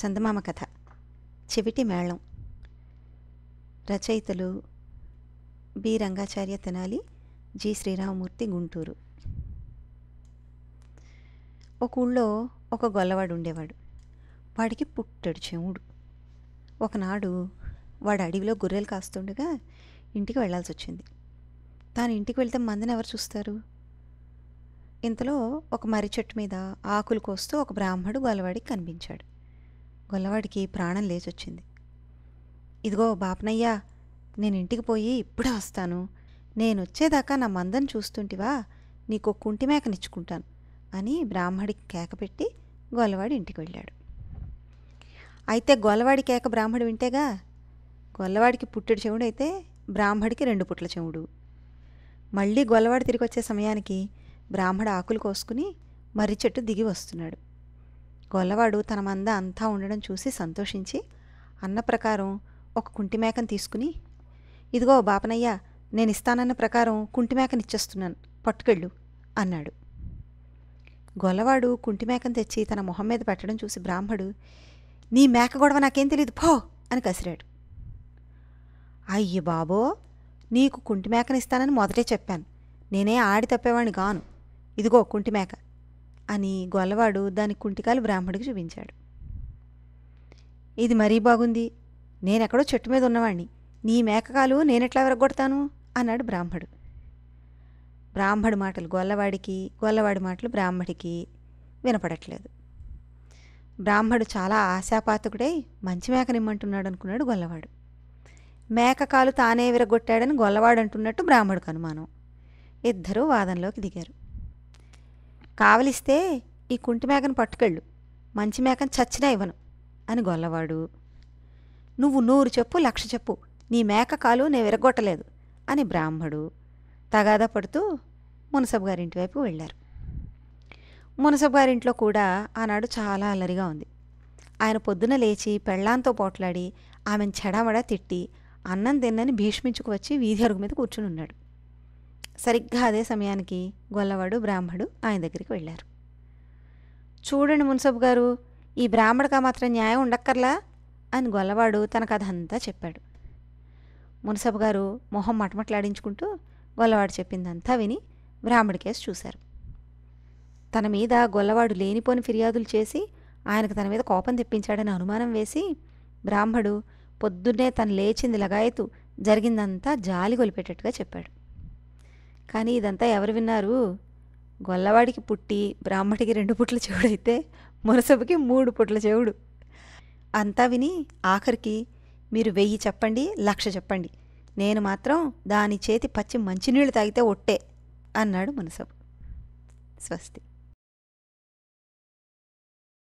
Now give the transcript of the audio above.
చందమామ కథ చెవిటి మేళం రచయితలు బి రంగాచార్య తెనాలి జి శ్రీరామమూర్తి గుంటూరు ఒక ఊళ్ళో ఒక గొల్లవాడు ఉండేవాడు వాడికి పుట్టడు చెవుడు ఒకనాడు వాడు అడవిలో గొర్రెలు కాస్తుండగా ఇంటికి వెళ్లాల్సి వచ్చింది తాను ఇంటికి వెళ్తే మందిని ఎవరు చూస్తారు ఇంతలో ఒక మర్రి చెట్టు మీద ఆకులు కోస్తూ ఒక బ్రాహ్మడు గొల్లవాడికి కనిపించాడు గొల్లవాడికి ప్రాణం లేచొచ్చింది ఇదిగో బాపనయ్యా నేను ఇంటికి పోయి ఇప్పుడే వస్తాను నేను వచ్చేదాకా నా మందని చూస్తుంటివా నీకు కుంటి మేకనిచ్చుకుంటాను అని బ్రాహ్మడికి కేక పెట్టి గొల్లవాడి ఇంటికి వెళ్ళాడు అయితే గొల్లవాడి కేక బ్రాహ్మడు వింటేగా గొల్లవాడికి పుట్టెడు చెవుడు అయితే బ్రాహ్మడికి రెండు పుట్ల చెవుడు మళ్ళీ గొల్లవాడి తిరిగి వచ్చే సమయానికి బ్రాహ్మడు ఆకులు కోసుకుని మర్రి చెట్టు దిగి వస్తున్నాడు గొల్లవాడు తన మంద అంతా ఉండడం చూసి సంతోషించి అన్న ప్రకారం ఒక కుంటి మేకను తీసుకుని ఇదిగో బాపనయ్య నేను ఇస్తానన్న ప్రకారం కుంటి మేకనిచ్చేస్తున్నాను పట్టుకెళ్ళు అన్నాడు గొల్లవాడు కుంటి మేకను తెచ్చి తన మొహం మీద పెట్టడం చూసి బ్రాహ్మడు నీ మేక గొడవ నాకేం తెలియదు పో అని కసిరాడు అయ్య బాబో నీకు కుంటి మేకనిస్తానని మొదటే చెప్పాను నేనే ఆడి తప్పేవాణ్ణి గాను ఇదిగో కుంటి మేక అని గొల్లవాడు దాని కుంటికాలు బ్రాహ్మడికి చూపించాడు ఇది మరీ బాగుంది నేనెక్కడో చెట్టు మీద ఉన్నవాణ్ణి నీ మేకకాలు నేనెట్లా విరగొడతాను అన్నాడు బ్రాహ్మడు బ్రాహ్మడి మాటలు గొల్లవాడికి గొల్లవాడి మాటలు బ్రాహ్మడికి వినపడట్లేదు బ్రాహ్మడు చాలా ఆశాపాతకుడై మంచి మేకనిమ్మంటున్నాడు అనుకున్నాడు గొల్లవాడు మేకకాలు తానే విరగొట్టాడని గొల్లవాడు అంటున్నట్టు బ్రాహ్మడికి అనుమానం ఇద్దరూ వాదనలోకి దిగారు కావలిస్తే ఈ కుంటి మేకను పట్టుకెళ్ళు మంచి మేకను చచ్చినా ఇవ్వను అని గొల్లవాడు నువ్వు నూరు చెప్పు లక్ష చెప్పు నీ మేక కాలు నేను విరగొట్టలేదు అని బ్రాహ్మడు తగాదా పడుతూ మునసబు గారింటి వైపు వెళ్ళారు మునసబు గారింట్లో కూడా ఆనాడు చాలా అల్లరిగా ఉంది ఆయన పొద్దున లేచి పెళ్లాంతో పోట్లాడి ఆమెను చెడమడా తిట్టి అన్నం తిన్నని భీష్మించుకు వచ్చి వీధి అరుగు మీద కూర్చుని ఉన్నాడు సరిగ్గా అదే సమయానికి గొల్లవాడు బ్రాహ్మడు ఆయన దగ్గరికి వెళ్ళారు చూడండి మున్సబ్ గారు ఈ బ్రాహ్మడికా మాత్రం న్యాయం ఉండక్కర్లా అని గొల్లవాడు తన కథ అంతా చెప్పాడు మున్సబ్ గారు మొహం మటమట్లాడించుకుంటూ గొల్లవాడు చెప్పిందంతా విని బ్రాహ్మడి కేసు చూశారు తన మీద గొల్లవాడు లేనిపోని ఫిర్యాదులు చేసి ఆయనకు తన మీద కోపం తెప్పించాడని అనుమానం వేసి బ్రాహ్మడు పొద్దున్నే తను లేచింది లగాయతు జరిగిందంతా జాలి కొలిపేటట్టుగా చెప్పాడు కానీ ఇదంతా ఎవరు విన్నారు గొల్లవాడికి పుట్టి బ్రాహ్మడికి రెండు పుట్ల చెవుడైతే మునసబుకి మూడు పుట్ల చెవుడు అంతా విని ఆఖరికి మీరు వెయ్యి చెప్పండి లక్ష చెప్పండి నేను మాత్రం దాని చేతి పచ్చి మంచినీళ్ళు తాగితే ఒట్టే అన్నాడు మునసబు స్వస్తి